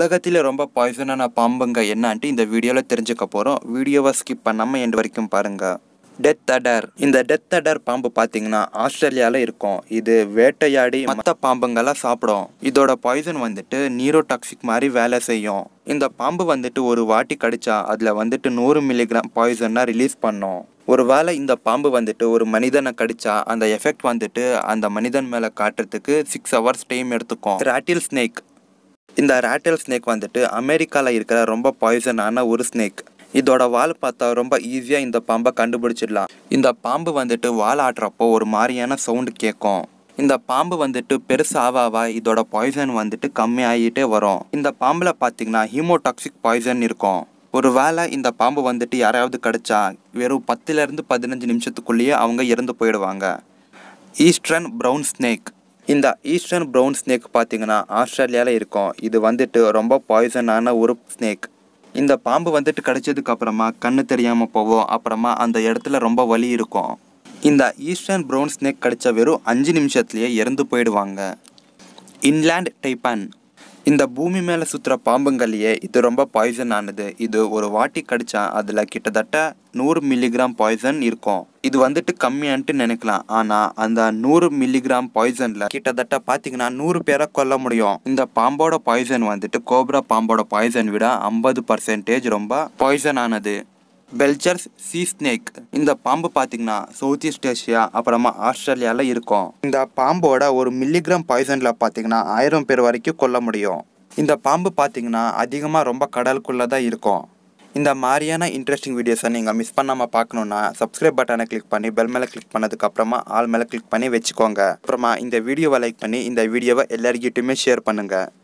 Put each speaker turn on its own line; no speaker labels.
உலகத்தில் ரொம்ப பாய்சனான பாம்புங்க என்னான்ட்டு இந்த வீடியோவில் தெரிஞ்சுக்க போகிறோம் வீடியோவை ஸ்கிப் பண்ணாமல் எண்டு வரைக்கும் பாருங்கள் டெத் அடர் இந்த டெத் அடர் பாம்பு பார்த்தீங்கன்னா ஆஸ்திரேலியாவில் இருக்கும் இது வேட்டையாடி மற்ற பாம்புங்கெல்லாம் சாப்பிடும் இதோட பாய்சன் வந்துட்டு நீரோடாக்சிக் மாதிரி வேலை செய்யும் இந்த பாம்பு வந்துட்டு ஒரு வாட்டி கடிச்சா அதில் வந்துட்டு நூறு மில்லிகிராம் பாய்சன்னா ரிலீஸ் பண்ணும் ஒரு வேளை இந்த பாம்பு வந்துட்டு ஒரு மனிதனை கடிச்சா அந்த எஃபெக்ட் வந்துட்டு அந்த மனிதன் மேலே காட்டுறதுக்கு சிக்ஸ் ஹவர்ஸ் டைம் எடுத்துக்கும் ராட்டில் ஸ்னேக் இந்த ராட்டல் ஸ்னேக் வந்துட்டு அமெரிக்காவில் இருக்கிற ரொம்ப பாய்சனான ஒரு ஸ்னேக் இதோட வால் பார்த்தா ரொம்ப ஈஸியாக இந்த பாம்பை கண்டுபிடிச்சிடலாம் இந்த பாம்பு வந்துட்டு வால் ஆடுறப்போ ஒரு மாதிரியான சவுண்டு கேட்கும் இந்த பாம்பு வந்துட்டு பெருசாவாவா இதோட பாய்சன் வந்துட்டு கம்மியாகிட்டே வரும் இந்த பாம்பில் பார்த்தீங்கன்னா ஹீமோடாக்சிக் பாய்சன் இருக்கும் ஒரு வேளை இந்த பாம்பு வந்துட்டு யாராவது கடிச்சா வெறும் பத்துலேருந்து பதினஞ்சு நிமிஷத்துக்குள்ளேயே அவங்க இறந்து போயிடுவாங்க ஈஸ்டர்ன் ப்ரௌன் ஸ்னேக் இந்த ஈஸ்டர்ன் ப்ரௌன் ஸ்னேக் பார்த்தீங்கன்னா ஆஸ்திரேலியாவில் இருக்கும் இது வந்துட்டு ரொம்ப பாய்சனான ஒரு ஸ்னேக் இந்த பாம்பு வந்துட்டு கிடைச்சதுக்கு அப்புறமா கண்ணு தெரியாமல் போவோம் அப்புறமா அந்த இடத்துல ரொம்ப வலி இருக்கும் இந்த ஈஸ்டர்ன் ப்ரௌன் ஸ்னேக் கிடைச்ச வெறும் அஞ்சு நிமிஷத்துலேயே இறந்து போயிடுவாங்க இன்லேண்ட் டைப்பான் இந்த பூமி மேலே சுற்றுற பாம்புங்கள்லையே இது ரொம்ப பாய்சன் ஆனது இது ஒரு வாட்டி கடிச்சா அதில் கிட்டத்தட்ட நூறு மில்லிகிராம் பாய்சன் இருக்கும் இது வந்துட்டு கம்மியான்ட்டு நினைக்கலாம் ஆனால் அந்த நூறு மில்லிகிராம் பாய்சனில் கிட்டத்தட்ட பார்த்தீங்கன்னா நூறு பேரை கொல்ல முடியும் இந்த பாம்போட பாய்சன் வந்துட்டு கோப்ரா பாம்போட பாய்சன் விட ஐம்பது பர்சன்டேஜ் ரொம்ப பாய்சன் ஆனது பெல்ஜர்ஸ் சீ ஸ்னேக் இந்த பாம்பு பார்த்தீங்கன்னா சவுத் ஈஸ்ட் ஏஷியா அப்புறமா ஆஸ்திரேலியாவில் இருக்கும் இந்த பாம்போட ஒரு மில்லிகிராம் பாய்சனில் பார்த்தீங்கன்னா ஆயிரம் பேர் வரைக்கும் கொல்ல முடியும் இந்த பாம்பு பார்த்தீங்கன்னா அதிகமாக ரொம்ப கடலுக்குள்ளே தான் இருக்கும் இந்த மாதிரியான இன்ட்ரெஸ்டிங் வீடியோஸை நீங்கள் மிஸ் பண்ணாமல் பார்க்கணுன்னா சப்ஸ்கிரைப் பட்டனை கிளிக் பண்ணி பெல் மேலே கிளிக் பண்ணதுக்கப்புறமா ஆல் மேலே கிளிக் பண்ணி வச்சுக்கோங்க அப்புறமா இந்த வீடியோவை லைக் பண்ணி இந்த வீடியோவை எல்லாருக்கிட்டையுமே ஷேர் பண்ணுங்கள்